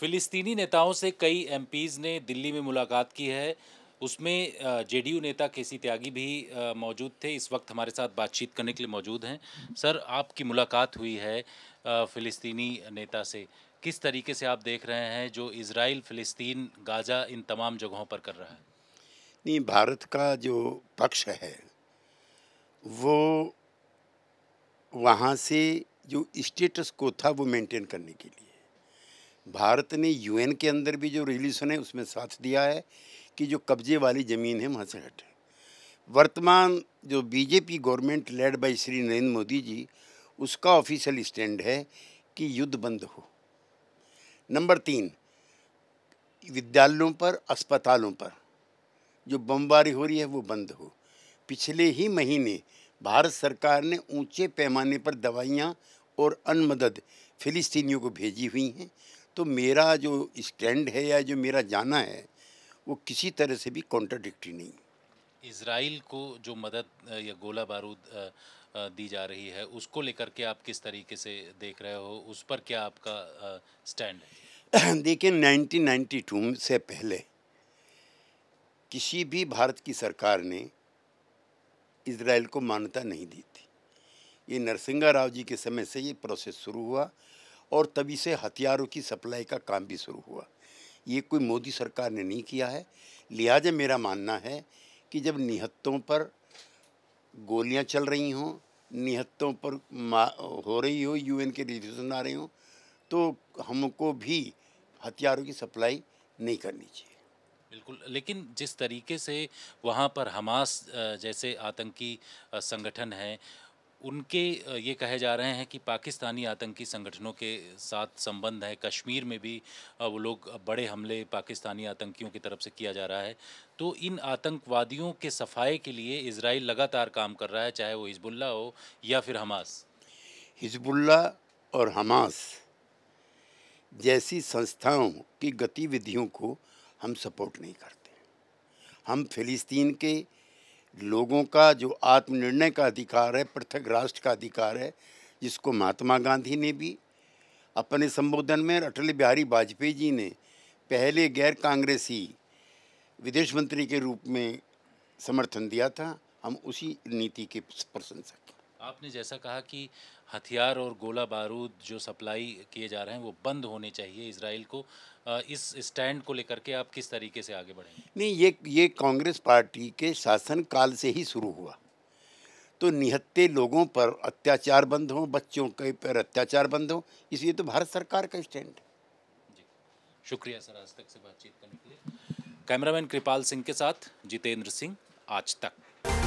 फिलिस्तीनी नेताओं से कई एम ने दिल्ली में मुलाकात की है उसमें जेडीयू नेता के सी त्यागी भी मौजूद थे इस वक्त हमारे साथ बातचीत करने के लिए मौजूद हैं सर आपकी मुलाकात हुई है फ़िलिस्तीनी नेता से किस तरीके से आप देख रहे हैं जो इसराइल फ़िलिस्तीन गाज़ा इन तमाम जगहों पर कर रहा है नहीं भारत का जो पक्ष है वो वहाँ से जो स्टेटस को था वो मेंटेन करने के लिए भारत ने यूएन के अंदर भी जो रिलीशन है उसमें साथ दिया है कि जो कब्जे वाली ज़मीन है वहाँ से हटे वर्तमान जो BJP government led by Shri Narendra Modi ji उसका ऑफिशियल स्टैंड है कि युद्ध बंद हो नंबर तीन विद्यालयों पर अस्पतालों पर जो बमबारी हो रही है वो बंद हो पिछले ही महीने भारत सरकार ने ऊंचे पैमाने पर दवाइयाँ और मदद फिलिस्तीनियों को भेजी हुई हैं तो मेरा जो स्टैंड है या जो मेरा जाना है वो किसी तरह से भी कॉन्ट्राडिक्टी नहीं इसराइल को जो मदद या गोला बारूद दी जा रही है उसको लेकर के आप किस तरीके से देख रहे हो उस पर क्या आपका स्टैंड है देखिए 1992 से पहले किसी भी भारत की सरकार ने इसराइल को मान्यता नहीं दी थी ये नरसिंगा राव जी के समय से ये प्रोसेस शुरू हुआ और तभी से हथियारों की सप्लाई का काम भी शुरू हुआ ये कोई मोदी सरकार ने नहीं किया है लिहाजा मेरा मानना है कि जब निहत्तों पर गोलियां चल रही हों निहत्तों पर हो रही हो यूएन के रिजोल्यूशन आ रही हों तो हमको भी हथियारों की सप्लाई नहीं करनी चाहिए बिल्कुल लेकिन जिस तरीके से वहाँ पर हमास जैसे आतंकी संगठन हैं उनके ये कहे जा रहे हैं कि पाकिस्तानी आतंकी संगठनों के साथ संबंध है कश्मीर में भी वो लोग बड़े हमले पाकिस्तानी आतंकियों की तरफ से किया जा रहा है तो इन आतंकवादियों के सफाए के लिए इसराइल लगातार काम कर रहा है चाहे वो हिजबुल्ला हो या फिर हमास हिजबुल्ला और हमास जैसी संस्थाओं की गतिविधियों को हम सपोर्ट नहीं करते हम फिलिस्तीन के लोगों का जो आत्मनिर्णय का अधिकार है पृथक राष्ट्र का अधिकार है जिसको महात्मा गांधी ने भी अपने संबोधन में अटल बिहारी वाजपेयी जी ने पहले गैर कांग्रेसी विदेश मंत्री के रूप में समर्थन दिया था हम उसी नीति के प्रशंसक हैं आपने जैसा कहा कि हथियार और गोला बारूद जो सप्लाई किए जा रहे हैं वो बंद होने चाहिए इसराइल को इस स्टैंड को लेकर के आप किस तरीके से आगे बढ़ेंगे नहीं ये ये कांग्रेस पार्टी के शासन काल से ही शुरू हुआ तो निहत्ते लोगों पर अत्याचार बंद हों बच्चों के पर अत्याचार बंद हों इसलिए तो भारत सरकार का स्टैंड जी शुक्रिया सर आज तक से बातचीत करने के लिए कैमरामैन कृपाल सिंह के साथ जितेंद्र सिंह आज तक